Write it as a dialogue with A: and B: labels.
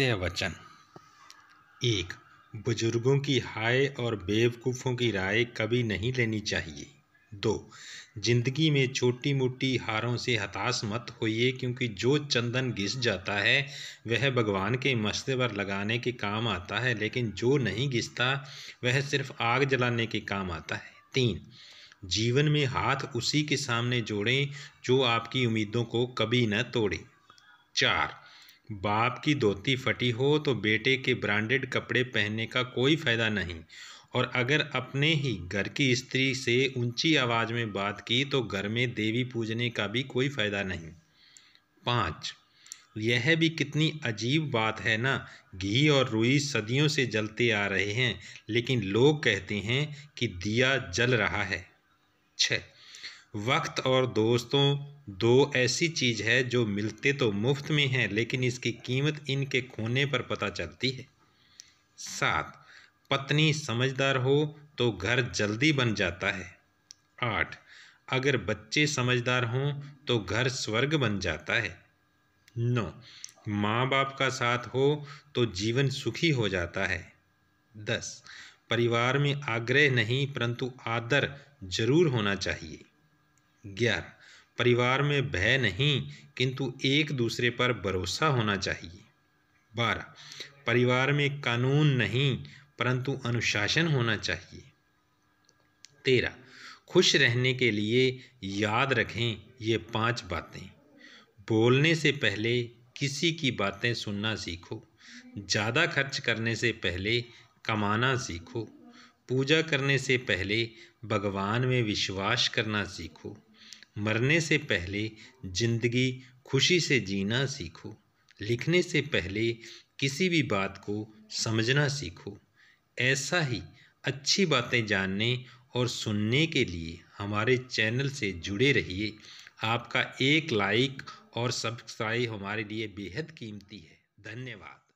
A: सत्य वचन एक बुजुर्गों की हाय और बेवकूफ़ों की राय कभी नहीं लेनी चाहिए दो जिंदगी में छोटी मोटी हारों से हताश मत होइए क्योंकि जो चंदन घिस जाता है वह भगवान के मस्ते पर लगाने के काम आता है लेकिन जो नहीं घिसता वह सिर्फ आग जलाने के काम आता है तीन जीवन में हाथ उसी के सामने जोड़ें जो आपकी उम्मीदों को कभी न तोड़े चार बाप की धोती फटी हो तो बेटे के ब्रांडेड कपड़े पहनने का कोई फ़ायदा नहीं और अगर अपने ही घर की स्त्री से ऊंची आवाज़ में बात की तो घर में देवी पूजने का भी कोई फ़ायदा नहीं पाँच यह भी कितनी अजीब बात है ना घी और रुई सदियों से जलते आ रहे हैं लेकिन लोग कहते हैं कि दिया जल रहा है छः वक्त और दोस्तों दो ऐसी चीज़ है जो मिलते तो मुफ्त में हैं लेकिन इसकी कीमत इनके खोने पर पता चलती है सात पत्नी समझदार हो तो घर जल्दी बन जाता है आठ अगर बच्चे समझदार हों तो घर स्वर्ग बन जाता है नौ माँ बाप का साथ हो तो जीवन सुखी हो जाता है दस परिवार में आग्रह नहीं परंतु आदर जरूर होना चाहिए ग्यारह परिवार में भय नहीं किंतु एक दूसरे पर भरोसा होना चाहिए बारह परिवार में कानून नहीं परंतु अनुशासन होना चाहिए तेरह खुश रहने के लिए याद रखें ये पांच बातें बोलने से पहले किसी की बातें सुनना सीखो ज़्यादा खर्च करने से पहले कमाना सीखो पूजा करने से पहले भगवान में विश्वास करना सीखो मरने से पहले ज़िंदगी खुशी से जीना सीखो लिखने से पहले किसी भी बात को समझना सीखो ऐसा ही अच्छी बातें जानने और सुनने के लिए हमारे चैनल से जुड़े रहिए आपका एक लाइक और सब्सक्राइब हमारे लिए बेहद कीमती है धन्यवाद